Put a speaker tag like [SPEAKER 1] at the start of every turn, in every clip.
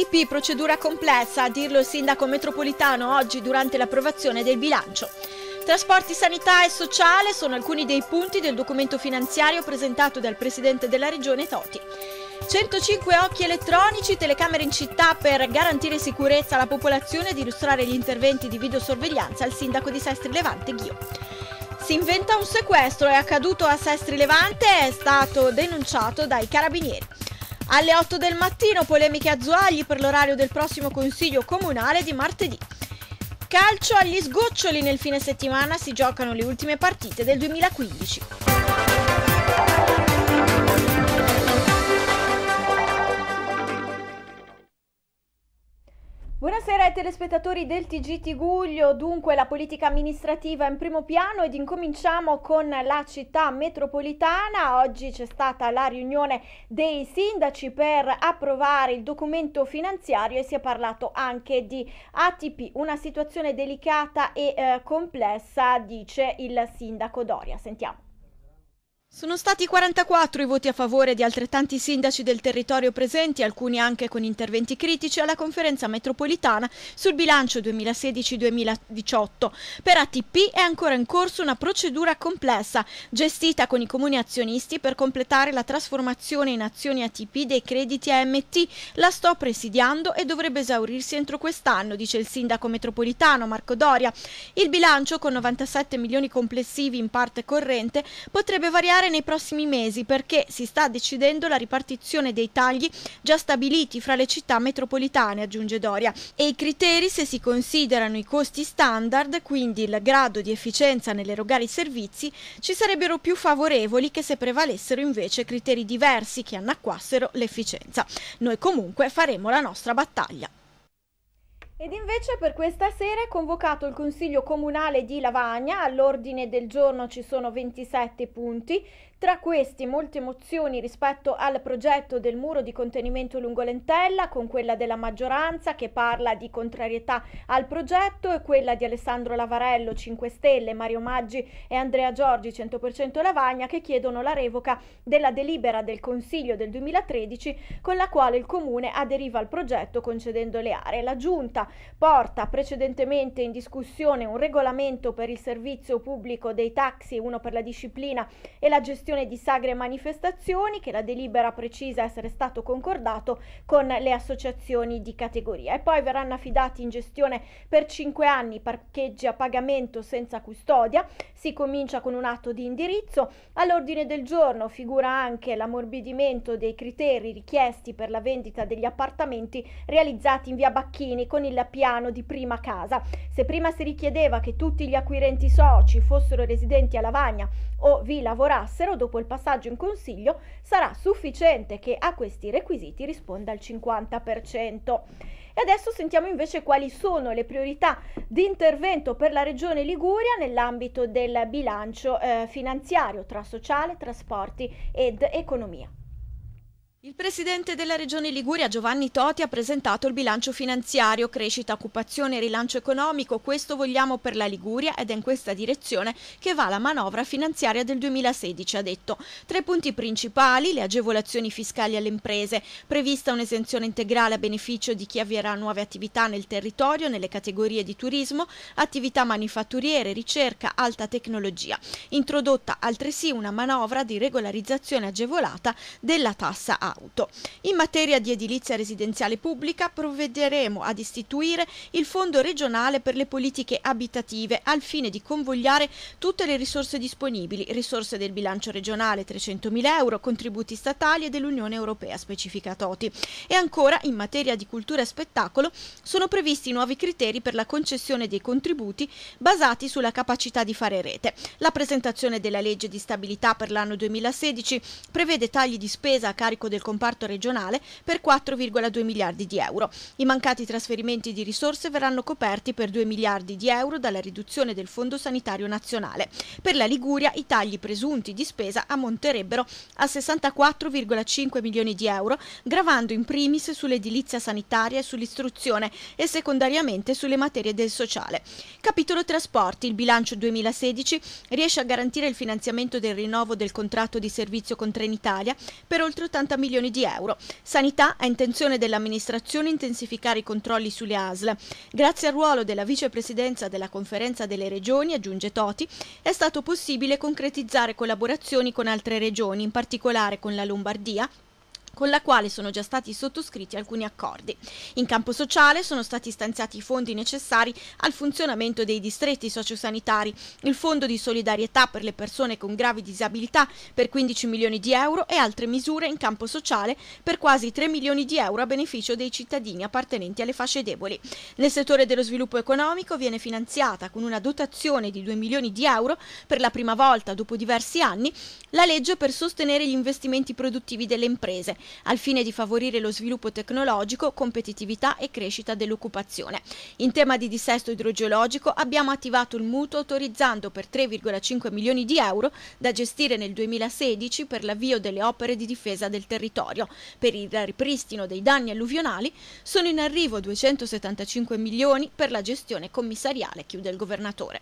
[SPEAKER 1] ATP, procedura complessa, a dirlo il sindaco metropolitano oggi durante l'approvazione del bilancio. Trasporti, sanità e sociale sono alcuni dei punti del documento finanziario presentato dal presidente della regione Toti. 105 occhi elettronici, telecamere in città per garantire sicurezza alla popolazione ed illustrare gli interventi di videosorveglianza al sindaco di Sestri Levante Ghio. Si inventa un sequestro, è accaduto a Sestri Levante e è stato denunciato dai carabinieri. Alle 8 del mattino polemiche a Zuagli per l'orario del prossimo consiglio comunale di martedì. Calcio agli sgoccioli nel fine settimana si giocano le ultime partite del 2015. Buonasera ai telespettatori del TG Tiguglio, dunque la politica amministrativa in primo piano ed incominciamo con la città metropolitana, oggi c'è stata la riunione dei sindaci per approvare il documento finanziario e si è parlato anche di ATP, una situazione delicata e eh, complessa dice il sindaco Doria, sentiamo. Sono stati 44 i voti a favore di altrettanti sindaci del territorio presenti, alcuni anche con interventi critici, alla conferenza metropolitana sul bilancio 2016-2018. Per ATP è ancora in corso una procedura complessa, gestita con i comuni azionisti per completare la trasformazione in azioni ATP dei crediti AMT. La sto presidiando e dovrebbe esaurirsi entro quest'anno, dice il sindaco metropolitano Marco Doria. Il bilancio, con 97 milioni complessivi in parte corrente, potrebbe variare aumentare nei prossimi mesi perché si sta decidendo la ripartizione dei tagli già stabiliti fra le città metropolitane, aggiunge Doria, e i criteri se si considerano i costi standard, quindi il grado di efficienza nell'erogare i servizi, ci sarebbero più favorevoli che se prevalessero invece criteri diversi che annacquassero l'efficienza. Noi comunque faremo la nostra battaglia. Ed invece per questa sera è convocato il Consiglio Comunale di Lavagna, all'ordine del giorno ci sono 27 punti, tra questi molte emozioni rispetto al progetto del muro di contenimento lungo Lentella, con quella della maggioranza che parla di contrarietà al progetto e quella di Alessandro Lavarello 5 Stelle, Mario Maggi e Andrea Giorgi 100% Lavagna che chiedono la revoca della delibera del Consiglio del 2013 con la quale il Comune aderiva al progetto concedendo le aree. La Giunta porta precedentemente in discussione un regolamento per il servizio pubblico dei taxi, uno per la disciplina e la gestione gestione di sagre e manifestazioni che la delibera precisa essere stato concordato con le associazioni di categoria e poi verranno affidati in gestione per 5 anni parcheggi a pagamento senza custodia, si comincia con un atto di indirizzo, all'ordine del giorno figura anche l'ammorbidimento dei criteri richiesti per la vendita degli appartamenti realizzati in via Bacchini con il piano di prima casa. Se prima si richiedeva che tutti gli acquirenti soci fossero residenti a Lavagna o vi lavorassero dopo il passaggio in consiglio, sarà sufficiente che a questi requisiti risponda il 50%. E adesso sentiamo invece quali sono le priorità di intervento per la Regione Liguria nell'ambito del bilancio eh, finanziario tra sociale, trasporti ed economia. Il presidente della regione Liguria Giovanni Toti ha presentato il bilancio finanziario, crescita, occupazione e rilancio economico, questo vogliamo per la Liguria ed è in questa direzione che va la manovra finanziaria del 2016, ha detto. Tre punti principali, le agevolazioni fiscali alle imprese, prevista un'esenzione integrale a beneficio di chi avvierà nuove attività nel territorio, nelle categorie di turismo, attività manifatturiere, ricerca, alta tecnologia. Introdotta altresì una manovra di regolarizzazione agevolata della tassa A auto. In materia di edilizia residenziale pubblica provvederemo ad istituire il Fondo regionale per le politiche abitative al fine di convogliare tutte le risorse disponibili, risorse del bilancio regionale 300.000 euro, contributi statali e dell'Unione Europea specifica Toti. E ancora in materia di cultura e spettacolo sono previsti nuovi criteri per la concessione dei contributi basati sulla capacità di fare rete. La presentazione della legge di stabilità per l'anno 2016 prevede tagli di spesa a carico del del comparto regionale per 4,2 miliardi di euro. I mancati trasferimenti di risorse verranno coperti per 2 miliardi di euro dalla riduzione del Fondo Sanitario Nazionale. Per la Liguria i tagli presunti di spesa ammonterebbero a 64,5 milioni di euro, gravando in primis sull'edilizia sanitaria e sull'istruzione e secondariamente sulle materie del sociale. Capitolo trasporti, il bilancio 2016 riesce a garantire il finanziamento del rinnovo del contratto di servizio con Trenitalia per oltre 80 milioni milioni di euro. Sanità ha intenzione dell'amministrazione intensificare i controlli sulle ASL. Grazie al ruolo della vicepresidenza della conferenza delle regioni, aggiunge Toti, è stato possibile concretizzare collaborazioni con altre regioni, in particolare con la Lombardia, con la quale sono già stati sottoscritti alcuni accordi. In campo sociale sono stati stanziati i fondi necessari al funzionamento dei distretti sociosanitari, il fondo di solidarietà per le persone con gravi disabilità per 15 milioni di euro e altre misure in campo sociale per quasi 3 milioni di euro a beneficio dei cittadini appartenenti alle fasce deboli. Nel settore dello sviluppo economico viene finanziata con una dotazione di 2 milioni di euro per la prima volta dopo diversi anni la legge per sostenere gli investimenti produttivi delle imprese al fine di favorire lo sviluppo tecnologico, competitività e crescita dell'occupazione. In tema di dissesto idrogeologico abbiamo attivato il mutuo autorizzando per 3,5 milioni di euro da gestire nel 2016 per l'avvio delle opere di difesa del territorio. Per il ripristino dei danni alluvionali sono in arrivo 275 milioni per la gestione commissariale, chiude il governatore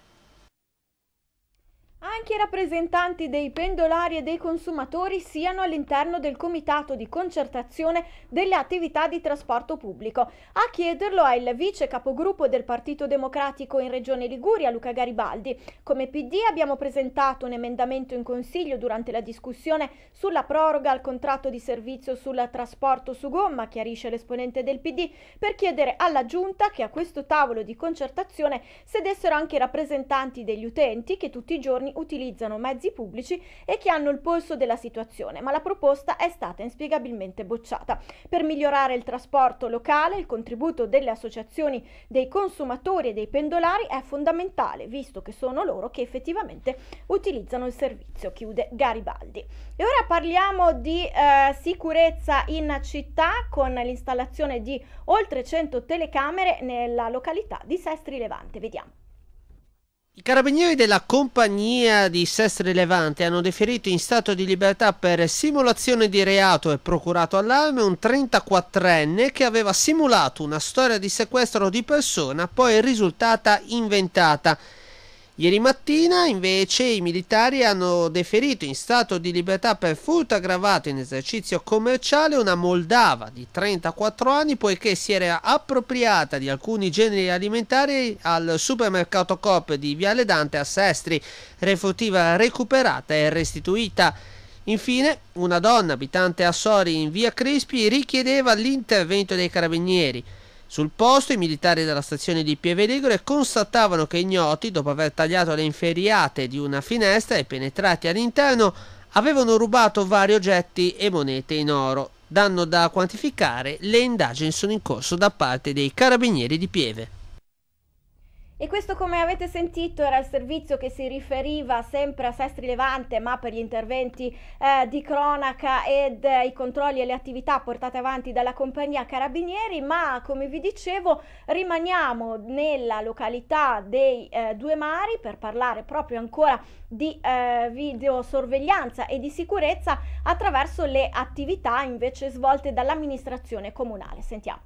[SPEAKER 1] anche i rappresentanti dei pendolari e dei consumatori siano all'interno del comitato di concertazione delle attività di trasporto pubblico. A chiederlo è il vice capogruppo del Partito Democratico in Regione Liguria, Luca Garibaldi. Come PD abbiamo presentato un emendamento in Consiglio durante la discussione sulla proroga al contratto di servizio sul trasporto su gomma, chiarisce l'esponente del PD, per chiedere alla Giunta che a questo tavolo di concertazione sedessero anche i rappresentanti degli utenti che tutti i giorni utilizzano mezzi pubblici e che hanno il polso della situazione, ma la proposta è stata inspiegabilmente bocciata. Per migliorare il trasporto locale, il contributo delle associazioni dei consumatori e dei pendolari è fondamentale, visto che sono loro che effettivamente utilizzano il servizio, chiude Garibaldi. E ora parliamo di eh, sicurezza in città con l'installazione di oltre 100 telecamere nella località di Sestri Levante. Vediamo.
[SPEAKER 2] I carabinieri della compagnia di Sestri Levante hanno deferito in stato di libertà per simulazione di reato e procurato allarme un 34enne che aveva simulato una storia di sequestro di persona poi risultata inventata Ieri mattina invece i militari hanno deferito in stato di libertà per furto aggravato in esercizio commerciale una moldava di 34 anni poiché si era appropriata di alcuni generi alimentari al supermercato Coop di Viale Dante a Sestri, refurtiva recuperata e restituita. Infine, una donna abitante a Sori in via Crispi richiedeva l'intervento dei carabinieri. Sul posto i militari della stazione di Pieveligore constatavano che ignoti, dopo aver tagliato le inferriate di una finestra e penetrati all'interno, avevano rubato vari oggetti e monete in oro. Danno da quantificare, le indagini sono in corso da parte dei carabinieri di Pieve.
[SPEAKER 1] E questo, come avete sentito, era il servizio che si riferiva sempre a Sestri Levante, ma per gli interventi eh, di cronaca ed eh, i controlli e le attività portate avanti dalla compagnia Carabinieri. Ma come vi dicevo, rimaniamo nella località dei eh, Due Mari per parlare proprio ancora di eh, videosorveglianza e di sicurezza attraverso le attività invece svolte dall'amministrazione comunale. Sentiamo.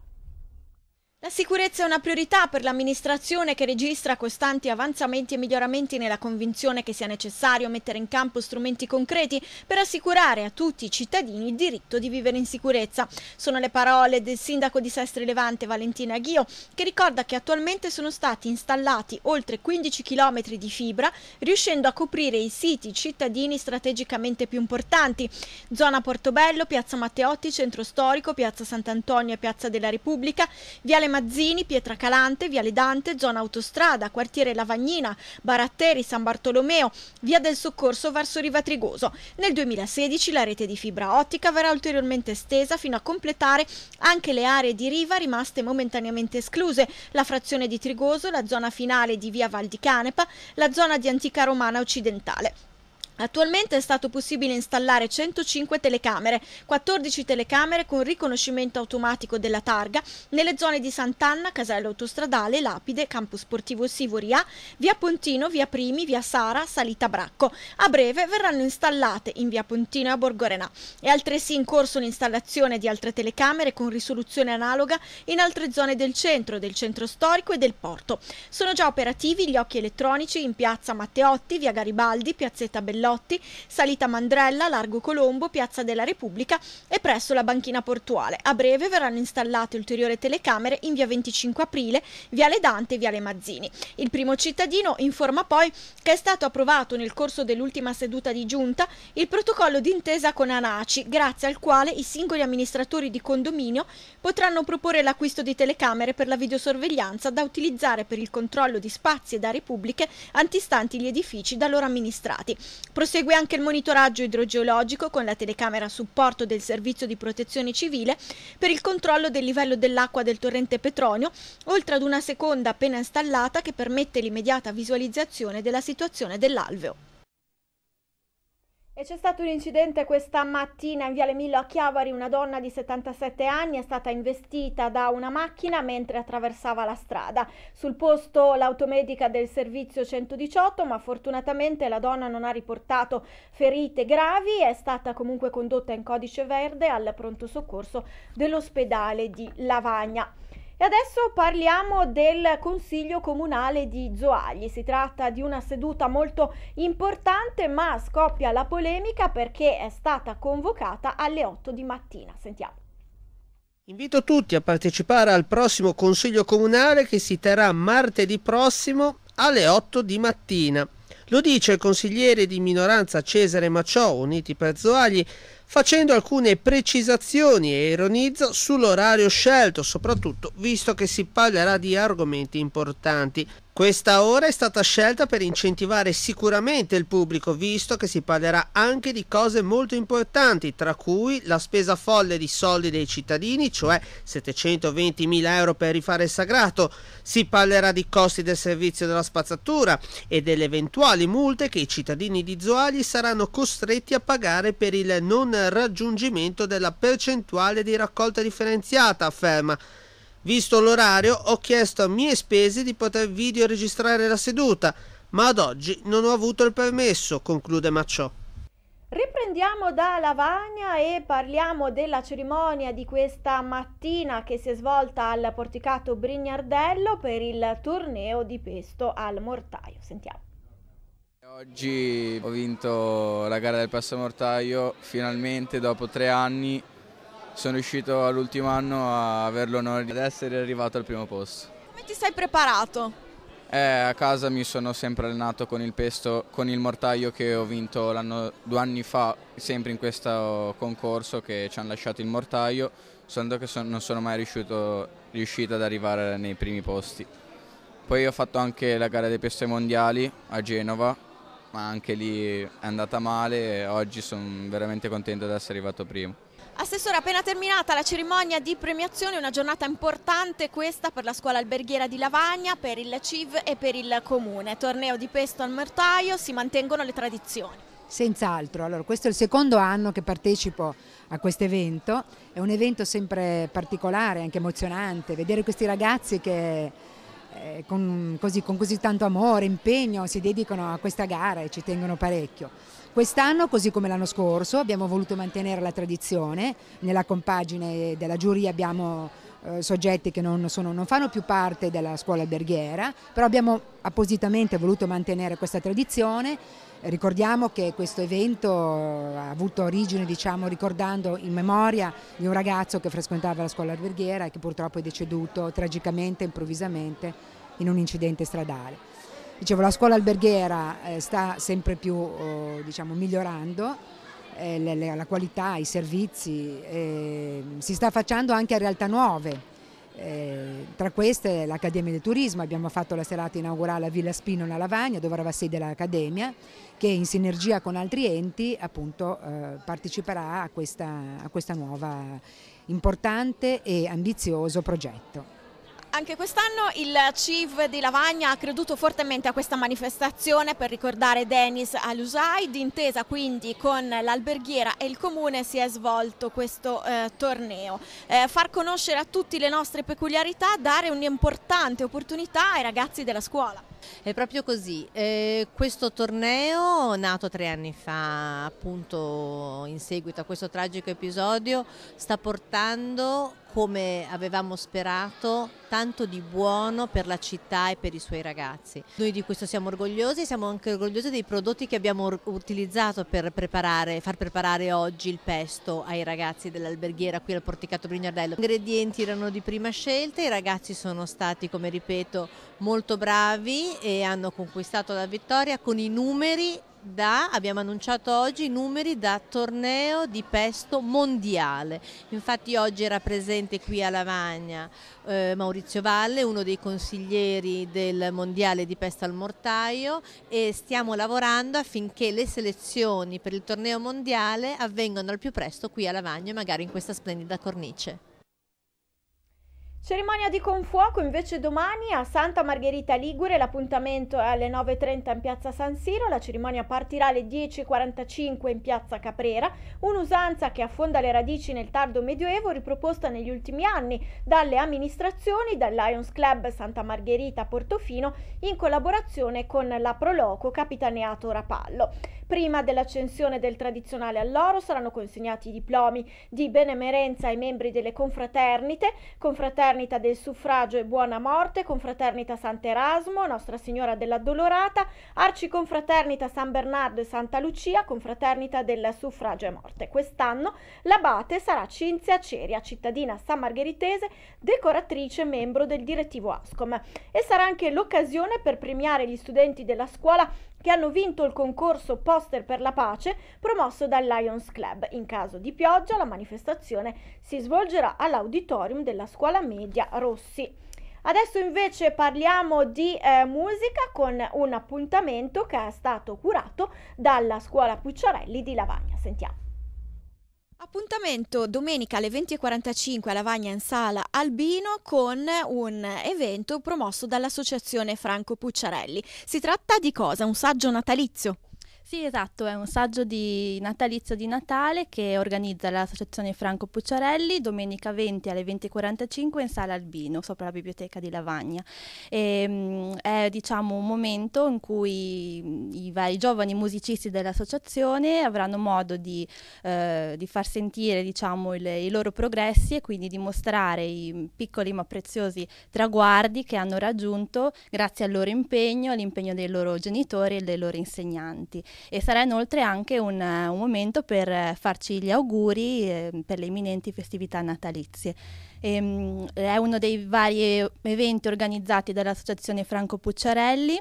[SPEAKER 1] La sicurezza è una priorità per l'amministrazione che registra costanti avanzamenti e miglioramenti nella convinzione che sia necessario mettere in campo strumenti concreti per assicurare a tutti i cittadini il diritto di vivere in sicurezza. Sono le parole del sindaco di Sestri Levante Valentina Ghio che ricorda che attualmente sono stati installati oltre 15 km di fibra riuscendo a coprire i siti cittadini strategicamente più importanti. Zona Portobello, Piazza Matteotti, Centro Storico, Piazza Sant'Antonio e Piazza della Repubblica, Viale Mazzini, Pietra Calante, Viale Dante, zona autostrada, quartiere Lavagnina, Baratteri, San Bartolomeo, Via del Soccorso verso Riva Trigoso. Nel 2016 la rete di fibra ottica verrà ulteriormente estesa fino a completare anche le aree di riva rimaste momentaneamente escluse, la frazione di Trigoso, la zona finale di Via Val di Canepa, la zona di Antica Romana Occidentale. Attualmente è stato possibile installare 105 telecamere, 14 telecamere con riconoscimento automatico della targa nelle zone di Sant'Anna, Casello Autostradale, Lapide, Campo Sportivo Sivoria, Via Pontino, Via Primi, Via Sara, Salita Bracco. A breve verranno installate in Via Pontino e a Borgorenà. È altresì in corso l'installazione di altre telecamere con risoluzione analoga in altre zone del centro, del centro storico e del porto. Sono già operativi gli occhi elettronici in Piazza Matteotti, Via Garibaldi, Piazzetta Bellotti, Pelotti, salita Mandrella, largo Colombo, piazza della Repubblica e presso la banchina portuale. A breve verranno installate ulteriori telecamere in via 25 aprile, viale Dante e viale Mazzini. Il primo cittadino informa poi che è stato approvato nel corso dell'ultima seduta di giunta il protocollo d'intesa con Anaci, grazie al quale i singoli amministratori di condominio potranno proporre l'acquisto di telecamere per la videosorveglianza da utilizzare per il controllo di spazi e da repubbliche antistanti gli edifici da loro amministrati. Prosegue anche il monitoraggio idrogeologico con la telecamera a supporto del Servizio di Protezione Civile per il controllo del livello dell'acqua del torrente Petronio, oltre ad una seconda appena installata che permette l'immediata visualizzazione della situazione dell'alveo. E c'è stato un incidente questa mattina in Viale Millo a Chiavari, una donna di 77 anni è stata investita da una macchina mentre attraversava la strada. Sul posto l'automedica del servizio 118, ma fortunatamente la donna non ha riportato ferite gravi, è stata comunque condotta in codice verde al pronto soccorso dell'ospedale di Lavagna. E adesso parliamo del Consiglio Comunale di Zoagli. Si tratta di una seduta molto importante, ma scoppia la polemica perché è stata convocata alle 8 di mattina. Sentiamo.
[SPEAKER 2] Invito tutti a partecipare al prossimo Consiglio Comunale che si terrà martedì prossimo alle 8 di mattina. Lo dice il consigliere di minoranza Cesare Maciò, Uniti per Zoagli, facendo alcune precisazioni e ironizza sull'orario scelto, soprattutto visto che si parlerà di argomenti importanti. Questa ora è stata scelta per incentivare sicuramente il pubblico, visto che si parlerà anche di cose molto importanti, tra cui la spesa folle di soldi dei cittadini, cioè 720 mila euro per rifare il sagrato, si parlerà di costi del servizio della spazzatura e delle eventuali multe che i cittadini di Zoagli saranno costretti a pagare per il non raggiungimento della percentuale di raccolta differenziata, afferma Visto l'orario, ho chiesto a mie spese di poter videoregistrare la seduta, ma ad oggi non ho avuto il permesso, conclude Macciò.
[SPEAKER 1] Riprendiamo da Lavagna e parliamo della cerimonia di questa mattina che si è svolta al porticato Brignardello per il torneo di pesto al mortaio. Sentiamo.
[SPEAKER 3] Oggi ho vinto la gara del passo mortaio finalmente dopo tre anni sono riuscito all'ultimo anno
[SPEAKER 1] a avere l'onore di essere arrivato al primo posto. Come ti sei preparato? Eh, a casa mi sono sempre allenato con il pesto, con il mortaio che ho vinto due anni fa, sempre in questo concorso che ci hanno lasciato il mortaio, solo che son, non sono mai riuscito, riuscito ad arrivare nei primi posti. Poi ho fatto anche la gara dei peste mondiali a Genova, ma anche lì è andata male e oggi sono veramente contento di essere arrivato primo. Assessore, appena terminata la cerimonia di premiazione, una giornata importante questa per la scuola alberghiera di Lavagna, per il CIV e per il Comune. Torneo di pesto al mortaio, si mantengono le tradizioni.
[SPEAKER 4] Senz'altro, allora, questo è il secondo anno che partecipo a questo evento, è un evento sempre particolare, anche emozionante, vedere questi ragazzi che eh, con, così, con, così, tanto amore, impegno si dedicano a questa gara e ci tengono parecchio. Quest'anno, così come l'anno scorso, abbiamo voluto mantenere la tradizione, nella compagine della giuria abbiamo eh, soggetti che non, sono, non fanno più parte della scuola alberghiera, però abbiamo appositamente voluto mantenere questa tradizione Ricordiamo che questo evento ha avuto origine diciamo, ricordando in memoria di un ragazzo che frequentava la scuola alberghiera e che purtroppo è deceduto tragicamente, improvvisamente, in un incidente stradale. Dicevo, la scuola alberghiera eh, sta sempre più oh, diciamo, migliorando eh, la qualità, i servizi, ehm, si sta affacciando anche a realtà nuove eh, tra queste l'Accademia del Turismo, abbiamo fatto la serata inaugurale a Villa Spino una Lavagna dove aveva sede l'Accademia che in sinergia con altri enti appunto, eh, parteciperà a questa, a questa nuova importante e ambizioso progetto.
[SPEAKER 1] Anche quest'anno il CIV di Lavagna ha creduto fortemente a questa manifestazione per ricordare Denis Alusai. D'intesa quindi con l'alberghiera e il comune si è svolto questo eh, torneo. Eh, far conoscere a tutti le nostre peculiarità, dare un'importante opportunità ai ragazzi della scuola.
[SPEAKER 5] È proprio così, eh, questo torneo nato tre anni fa appunto in seguito a questo tragico episodio sta portando come avevamo sperato tanto di buono per la città e per i suoi ragazzi. Noi di questo siamo orgogliosi, siamo anche orgogliosi dei prodotti che abbiamo utilizzato per preparare, far preparare oggi il pesto ai ragazzi dell'alberghiera qui al Porticato Brignardello. Gli ingredienti erano di prima scelta, i ragazzi sono stati come ripeto molto bravi e hanno conquistato la vittoria con i numeri da, abbiamo annunciato oggi, i numeri da torneo di pesto mondiale. Infatti oggi era presente qui a Lavagna eh, Maurizio Valle, uno dei consiglieri del mondiale di pesto al mortaio e stiamo lavorando affinché le selezioni per il torneo mondiale avvengano al più presto qui a Lavagna e magari in questa splendida cornice.
[SPEAKER 1] Cerimonia di confuoco invece domani a Santa Margherita Ligure, l'appuntamento è alle 9.30 in piazza San Siro, la cerimonia partirà alle 10.45 in piazza Caprera, un'usanza che affonda le radici nel tardo medioevo riproposta negli ultimi anni dalle amministrazioni, del Lions Club Santa Margherita Portofino in collaborazione con la Proloco Capitaneato Rapallo. Prima dell'accensione del tradizionale all'oro saranno consegnati i diplomi di benemerenza ai membri delle confraternite, confraternite Confraternita del Suffragio e Buona Morte, Confraternita Sant'Erasmo, Nostra Signora della Dolorata, Arciconfraternita San Bernardo e Santa Lucia, Confraternita del Suffragio e Morte. Quest'anno l'abate sarà Cinzia Ceria, cittadina san margheritese, decoratrice e membro del direttivo ASCOM e sarà anche l'occasione per premiare gli studenti della scuola che hanno vinto il concorso Poster per la pace promosso dal Lions Club. In caso di pioggia la manifestazione si svolgerà all'auditorium della scuola media Rossi. Adesso invece parliamo di eh, musica con un appuntamento che è stato curato dalla scuola Pucciarelli di Lavagna. Sentiamo. Appuntamento domenica alle 20.45 a Lavagna in Sala Albino con un evento promosso dall'associazione Franco Pucciarelli. Si tratta di cosa? Un saggio
[SPEAKER 5] natalizio. Sì, esatto, è un saggio di natalizio di Natale che organizza l'associazione Franco Pucciarelli domenica 20 alle 20.45 in sala Albino, sopra la biblioteca di Lavagna. E, ehm, è diciamo, un momento in cui mm, i, vari giovani musicisti dell'associazione avranno modo di, eh, di far sentire diciamo, il, i loro progressi e quindi di mostrare i piccoli ma preziosi traguardi che hanno raggiunto grazie al loro impegno, all'impegno dei loro genitori e dei loro insegnanti e sarà inoltre anche un, un momento per farci gli auguri eh, per le imminenti festività natalizie. E, ehm, è uno dei vari eh, eventi organizzati dall'Associazione Franco Pucciarelli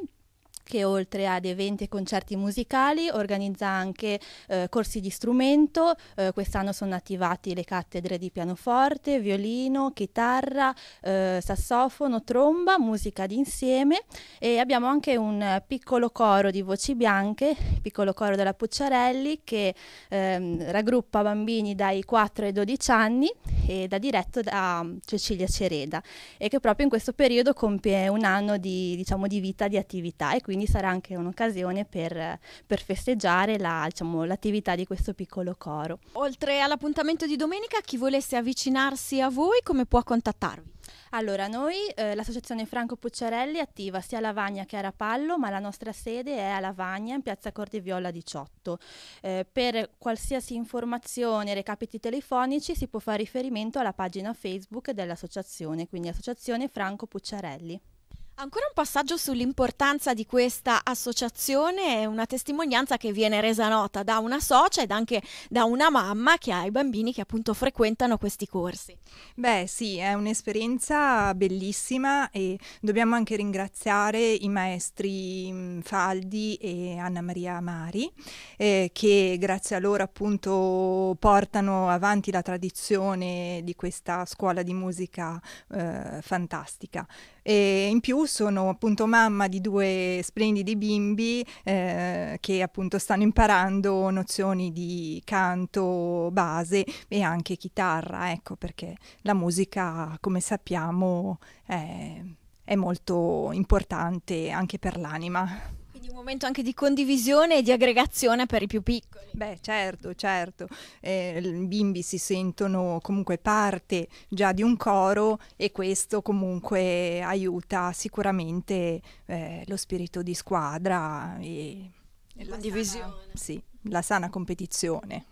[SPEAKER 5] che oltre ad eventi e concerti musicali organizza anche eh, corsi di strumento, eh, quest'anno sono attivati le cattedre di pianoforte, violino, chitarra, eh, sassofono, tromba, musica d'insieme e abbiamo anche un piccolo coro di voci bianche, il piccolo coro della Pucciarelli che ehm, raggruppa bambini dai 4 ai 12 anni e da diretto da mm, Cecilia Cereda e che proprio in questo periodo compie un anno di, diciamo, di vita, di attività e quindi quindi sarà anche un'occasione per, per festeggiare la, diciamo, l'attività di questo piccolo coro. Oltre all'appuntamento di domenica, chi volesse avvicinarsi a voi come può contattarvi? Allora, noi, eh, l'associazione Franco Pucciarelli, attiva sia a Lavagna che a Rapallo, ma la nostra sede è a Lavagna, in piazza Cordiviola 18. Eh, per qualsiasi informazione, recapiti telefonici, si può fare riferimento alla pagina Facebook dell'associazione, quindi Associazione Franco Pucciarelli. Ancora un passaggio sull'importanza
[SPEAKER 1] di questa associazione, una testimonianza che viene resa nota da una socia ed anche
[SPEAKER 6] da una mamma che ha i bambini che appunto frequentano questi corsi. Beh sì, è un'esperienza bellissima e dobbiamo anche ringraziare i maestri mm, Faldi e Anna Maria Mari eh, che grazie a loro appunto portano avanti la tradizione di questa scuola di musica eh, fantastica. E in più sono appunto mamma di due splendidi bimbi eh, che appunto stanno imparando nozioni di canto base e anche chitarra, ecco perché la musica, come sappiamo, è, è molto importante anche per l'anima. Quindi un momento anche di condivisione e di aggregazione per i più piccoli. Beh, certo, certo. Eh, I bimbi si sentono comunque parte già di un coro e questo comunque aiuta sicuramente eh, lo spirito di squadra e, e la, sana, sì, la sana competizione.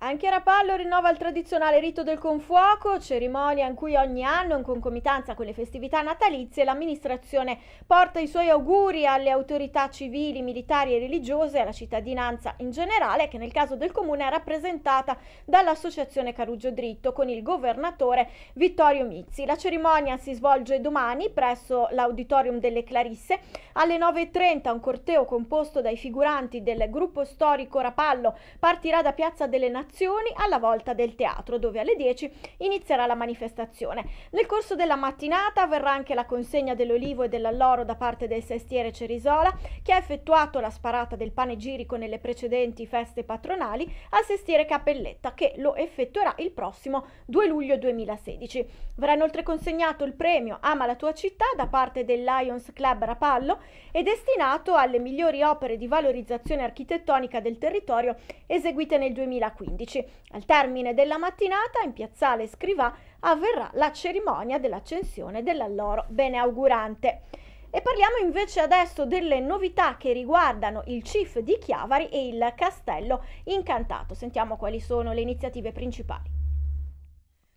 [SPEAKER 1] Anche Rapallo rinnova il tradizionale rito del confuoco, cerimonia in cui ogni anno, in concomitanza con le festività natalizie, l'amministrazione porta i suoi auguri alle autorità civili, militari e religiose, alla cittadinanza in generale, che nel caso del comune è rappresentata dall'associazione Caruggio Dritto con il governatore Vittorio Mizzi. La cerimonia si svolge domani presso l'auditorium delle Clarisse. Alle 9.30 un corteo composto dai figuranti del gruppo storico Rapallo partirà da Piazza delle Nazioni nazioni alla volta del teatro, dove alle 10 inizierà la manifestazione. Nel corso della mattinata verrà anche la consegna dell'olivo e dell'alloro da parte del sestiere Cerisola, che ha effettuato la sparata del panegirico nelle precedenti feste patronali, al sestiere Cappelletta, che lo effettuerà il prossimo 2 luglio 2016. Verrà inoltre consegnato il premio Ama la tua città da parte del Lions Club Rapallo e destinato alle migliori opere di valorizzazione architettonica del territorio eseguite nel 2015. 11. Al termine della mattinata in piazzale Scrivà avverrà la cerimonia dell'accensione dell'alloro beneaugurante. E parliamo invece adesso delle novità che riguardano il CIF di Chiavari e il Castello Incantato. Sentiamo quali sono le iniziative principali.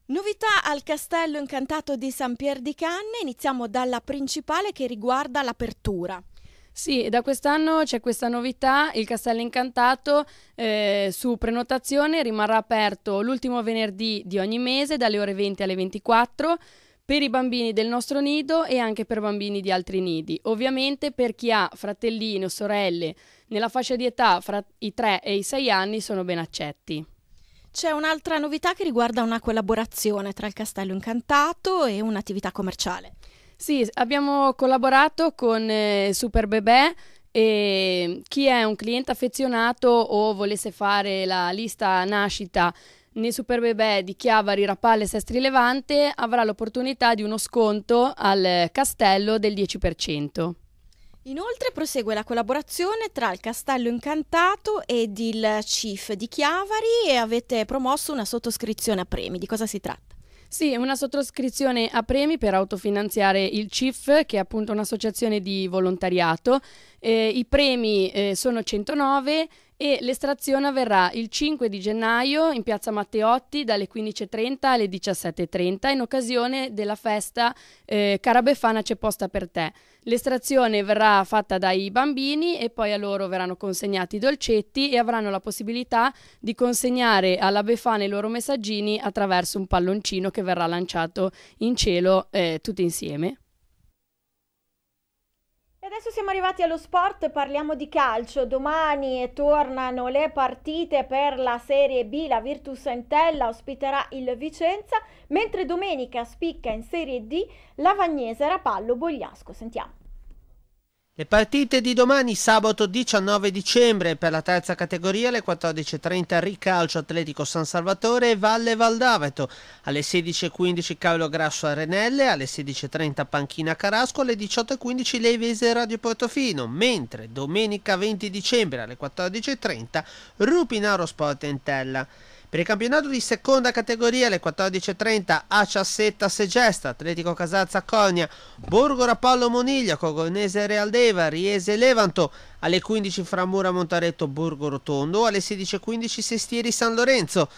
[SPEAKER 1] Novità
[SPEAKER 7] al Castello Incantato di San Pier di Canne, iniziamo dalla principale che riguarda l'apertura. Sì, da quest'anno c'è questa novità, il Castello Incantato eh, su prenotazione rimarrà aperto l'ultimo venerdì di ogni mese dalle ore 20 alle 24 per i bambini del nostro nido e anche per bambini di altri nidi. Ovviamente per chi ha fratellini o sorelle nella fascia di età fra i 3 e i 6 anni sono ben accetti. C'è un'altra novità che riguarda una collaborazione tra il Castello Incantato e un'attività commerciale. Sì, abbiamo collaborato con eh, Super Bebè e chi è un cliente affezionato o volesse fare la lista nascita nei Super Bebè di Chiavari, Rapale e Sestri Levante avrà l'opportunità di uno sconto al castello del 10%.
[SPEAKER 1] Inoltre prosegue la collaborazione tra il Castello Incantato ed il
[SPEAKER 7] CIF di Chiavari e avete promosso una sottoscrizione a premi. Di cosa si tratta? Sì, è una sottoscrizione a premi per autofinanziare il CIF, che è appunto un'associazione di volontariato. Eh, I premi eh, sono 109 e l'estrazione avverrà il 5 di gennaio in piazza Matteotti dalle 15.30 alle 17.30 in occasione della festa eh, Carabefana c'è posta per te. L'estrazione verrà fatta dai bambini e poi a loro verranno consegnati i dolcetti e avranno la possibilità di consegnare alla Befana i loro messaggini attraverso un palloncino che verrà lanciato in cielo eh, tutti insieme.
[SPEAKER 1] Adesso siamo arrivati allo sport, parliamo di calcio. Domani tornano le partite per la Serie B, la Virtus Entella ospiterà il Vicenza, mentre domenica spicca in Serie D la Vagnese Rapallo Bogliasco. Sentiamo.
[SPEAKER 2] Le partite di domani, sabato 19 dicembre, per la terza categoria alle 14.30 Ricalcio Atletico San Salvatore e Valle Valdaveto, alle 16.15 Cavolo Grasso Arenelle, alle 16.30 Panchina Carasco, alle 18.15 Leivese Radio Portofino, mentre domenica 20 dicembre alle 14.30 Rupinaro Sport Entella. Per il campionato di seconda categoria alle 14.30 Aciassetta Segesta, Atletico Casazza Cogna, Borgo Rapallo Moniglia, Cogonese Realdeva, Riese Levanto, alle 15 Framura Montaretto Borgo Rotondo, alle 16.15 Sestieri San Lorenzo.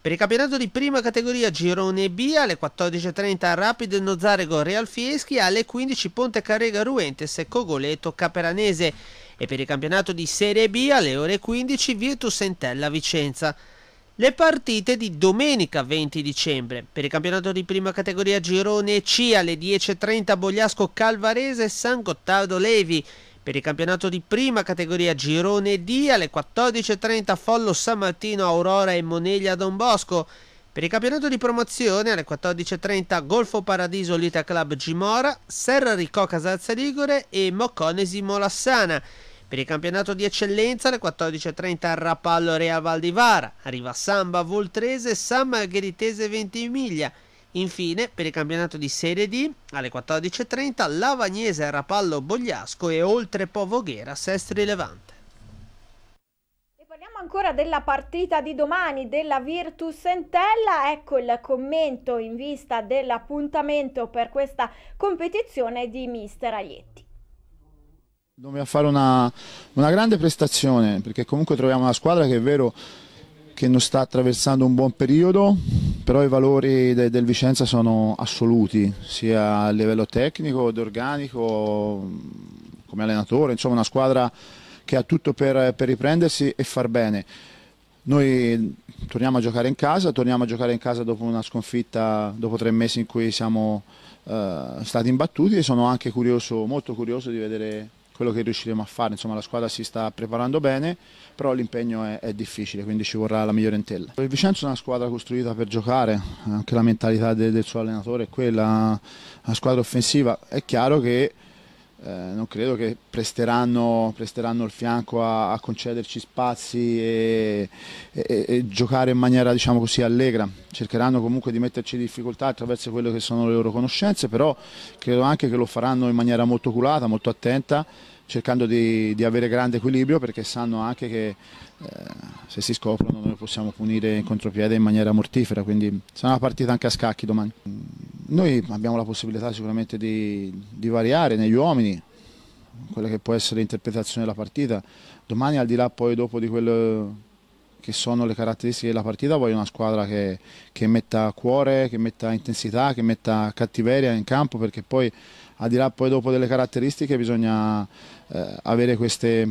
[SPEAKER 2] Per il campionato di prima categoria Girone B alle 14.30 Rapid Nozarego Real Fieschi, alle 15 Ponte Carrega Ruentes e Cogoleto Caperanese e per il campionato di Serie B alle ore 15 Virtus Entella Vicenza le partite di domenica 20 dicembre. Per il campionato di prima categoria Girone C alle 10.30 Bogliasco Calvarese e San Gottardo Levi. Per il campionato di prima categoria Girone D alle 14.30 Follo San Martino Aurora e Moneglia Don Bosco. Per il campionato di promozione alle 14.30 Golfo Paradiso Lita Club Gimora, Serra Ricò Casalza Ligure e Mocconesi Molassana. Per il campionato di eccellenza alle 14.30 a Rapallo Real Valdivara, arriva Samba Voltrese San Margheritese Ventimiglia. Infine, per il campionato di Serie D, alle 14.30 Lavagnese Rapallo Bogliasco e oltre Po Voghera Sestri Levante
[SPEAKER 1] ancora della partita di domani della Virtus Entella, ecco il commento in vista dell'appuntamento per questa competizione di Mister Aglietti.
[SPEAKER 3] Dobbiamo fare una, una, grande prestazione perché comunque troviamo una squadra che è vero che non sta attraversando un buon periodo, però i valori de, del Vicenza sono assoluti, sia a livello tecnico, di organico, come allenatore, insomma una squadra che ha tutto per, per riprendersi e far bene. Noi torniamo a giocare in casa, torniamo a giocare in casa dopo una sconfitta, dopo tre mesi in cui siamo eh, stati imbattuti e sono anche curioso, molto curioso di vedere quello che riusciremo a fare, insomma la squadra si sta preparando bene, però l'impegno è, è, difficile, quindi ci vorrà la migliore intella. Il Vicenza è una squadra costruita per giocare, anche la mentalità de, del suo allenatore è quella, la squadra offensiva, è chiaro che eh, non credo che presteranno, presteranno il fianco a, a concederci spazi e, e, e, giocare in maniera diciamo così allegra, cercheranno comunque di metterci difficoltà attraverso quelle che sono le loro conoscenze, però credo anche che lo faranno in maniera molto culata, molto attenta cercando di, di, avere grande equilibrio perché sanno anche che eh, se si scoprono noi possiamo punire in contropiede in maniera mortifera, quindi sarà una partita anche a scacchi domani. Mm, noi abbiamo la possibilità sicuramente di, di variare negli uomini, quella che può essere l'interpretazione della partita, domani al di là poi dopo di quello che sono le caratteristiche della partita, voglio una squadra che, che metta cuore, che metta intensità, che metta cattiveria in campo perché poi al di là poi dopo delle caratteristiche bisogna eh, avere queste,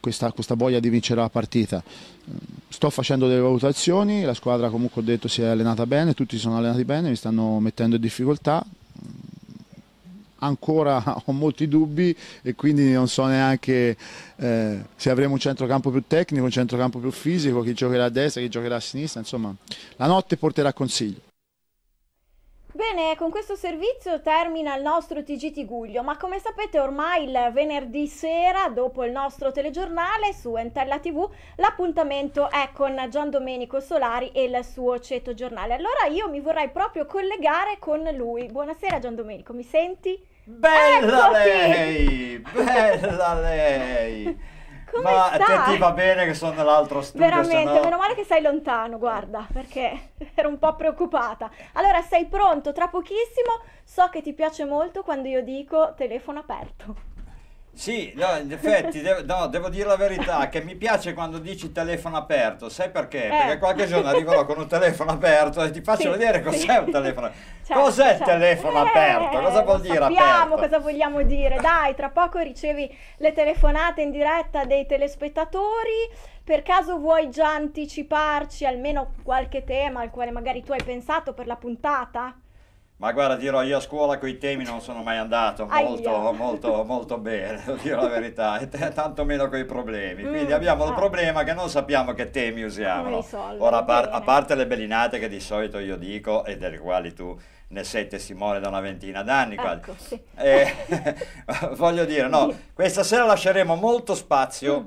[SPEAKER 3] questa, questa, voglia di vincere la partita. Eh, sto facendo delle valutazioni, la squadra comunque ho detto si è allenata bene, tutti si sono allenati bene, mi stanno mettendo in difficoltà, mm, ancora ho molti dubbi e quindi non so neanche eh, se avremo un centrocampo più tecnico, un centrocampo più fisico, chi giocherà a destra, chi giocherà a sinistra, insomma la notte porterà consiglio.
[SPEAKER 1] Bene, con questo servizio termina il nostro TG Tiguglio, ma come sapete ormai il venerdì sera, dopo il nostro telegiornale su Entella TV, l'appuntamento è con Gian Domenico Solari e il suo ceto giornale. Allora io mi vorrei proprio collegare con lui. Buonasera Gian Domenico, mi senti? Bella Eccoti!
[SPEAKER 3] lei!
[SPEAKER 8] Bella lei!
[SPEAKER 1] Come Ma stai? a te ti va
[SPEAKER 8] bene che sono nell'altro studio, Veramente, no... meno
[SPEAKER 1] male che sei lontano, guarda, perché ero un po' preoccupata. Allora, sei pronto? Tra pochissimo so che ti piace molto quando io dico telefono aperto.
[SPEAKER 8] Sì, no, in effetti, de- no, devo dire la verità, che mi piace quando dici telefono aperto, sai perché? Eh. Perché qualche giorno arriverò con un telefono aperto e ti faccio sì, vedere cos'è sì. un telefono. Certo, cos'è certo. telefono eh, aperto? Cosa vuol dire sappiamo aperto? cosa
[SPEAKER 1] vogliamo dire. Dai, tra poco ricevi le telefonate in diretta dei telespettatori. Per caso vuoi già anticiparci almeno qualche tema al quale magari tu hai pensato per la puntata?
[SPEAKER 8] Ma guarda, dirò, io a scuola con i temi non sono mai andato molto, molto, molto bene, devo la verità, e t- tanto meno con i problemi. Mm. Quindi abbiamo il ah. problema che non sappiamo che temi usiamo. Ora, a, par- a parte le bellinate che di solito io dico e delle quali tu ne sei testimone da una ventina d'anni ecco, sì. eh, voglio dire, no, questa sera lasceremo molto spazio mm.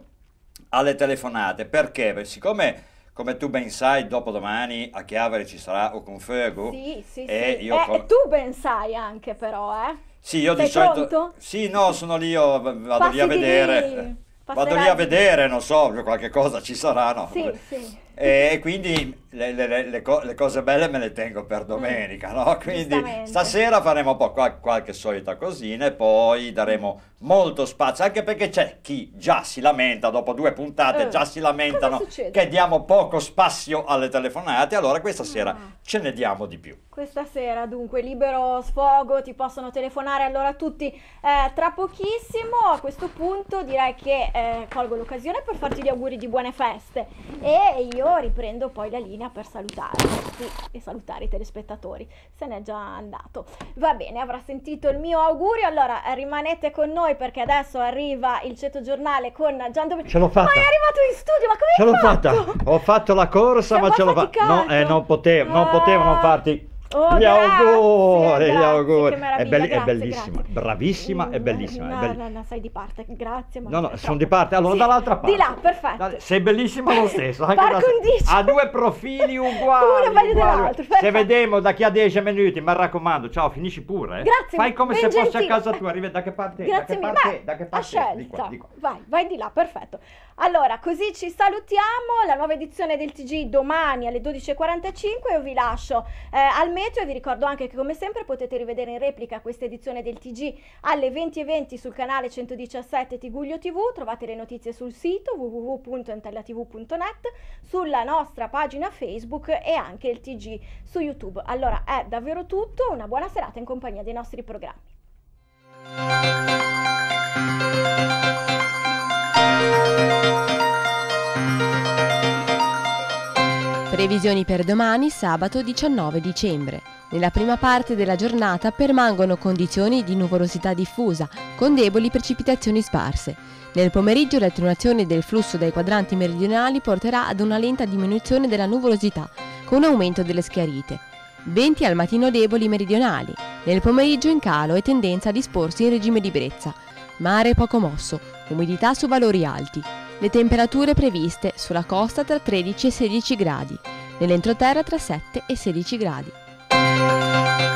[SPEAKER 8] alle telefonate, perché? siccome come tu ben sai, dopo domani a Chiavere ci sarà o con Fergu. Sì, sì, e sì. Io eh, con...
[SPEAKER 1] Tu ben sai anche però, eh? Sì, io Sei di solito... Pronto?
[SPEAKER 8] Sì, no, sono lì, io vado Passi lì a vedere. Lì. Vado lì a vedere, non so, qualche cosa ci sarà, no? Sì, sì e quindi le, le, le, co- le, cose belle me le tengo per mm. domenica, no? Quindi stasera faremo qual- qualche solita cosina e poi daremo mm. molto spazio, anche perché c'è chi già si lamenta, dopo due puntate uh, già eh, si lamentano che diamo poco spazio alle telefonate, allora questa ah. sera ah. ce ne diamo di più.
[SPEAKER 1] Questa sera dunque libero sfogo, ti possono telefonare allora tutti eh, tra pochissimo, a questo punto direi che eh, colgo l'occasione per farti gli auguri di buone feste e io io riprendo poi la linea per salutarti e salutare i telespettatori. Se n'è già andato. Va bene, avrà sentito il mio augurio. Allora eh, rimanete con noi perché adesso arriva il ceto giornale con Gian Domenico. Ce l'ho fatta. Ma è arrivato in studio, ma come ce l'ho
[SPEAKER 8] fatta? Ho fatto la corsa, Siamo ma ce l'ho fatta. No, eh, non potevo, non potevo non ah. farti. Oh, gli auguri, grazie, gli auguri. È, be- grazie, è, bellissima, grazie. bravissima, è mm, bellissima. No, è bellissima. No, no, sei
[SPEAKER 1] di parte, grazie. no, no,
[SPEAKER 8] sono di parte. Allora, sì, dall'altra parte. Di là,
[SPEAKER 1] perfetto. sei
[SPEAKER 8] bellissima lo stesso. Anche da... Ha due profili uguali. Uno meglio dell'altro. Se vediamo da chi ha 10 minuti, mi raccomando, ciao, finisci pure. Eh. Grazie. Fai come se gentile. fossi a casa tua, arrivi da che parte. Grazie mille. Da che parte? A scelta. Di qua, di qua.
[SPEAKER 1] Vai, vai di là, perfetto. Allora, così ci salutiamo. La nuova edizione del TG domani alle 12.45. Io vi lascio eh, almeno Reggio e vi ricordo anche che come sempre potete rivedere in replica questa edizione del TG alle 20.20 sul canale 117 Tiguglio TV, trovate le notizie sul sito www.antellatv.net, sulla nostra pagina Facebook e anche il TG su YouTube. Allora è davvero tutto, una buona serata in compagnia dei nostri programmi.
[SPEAKER 5] Previsioni per domani, sabato 19 dicembre. Nella prima parte della giornata permangono condizioni di nuvolosità diffusa, con deboli precipitazioni sparse. Nel pomeriggio l'alternazione del flusso dai quadranti meridionali porterà ad una lenta diminuzione della nuvolosità, con aumento delle schiarite. Venti al mattino deboli meridionali. Nel pomeriggio in calo e tendenza a disporsi in regime di brezza. Mare poco mosso, umidità su valori alti. Le temperature previste sulla costa tra 13 e 16 gradi, nell'entroterra tra 7 e 16 gradi.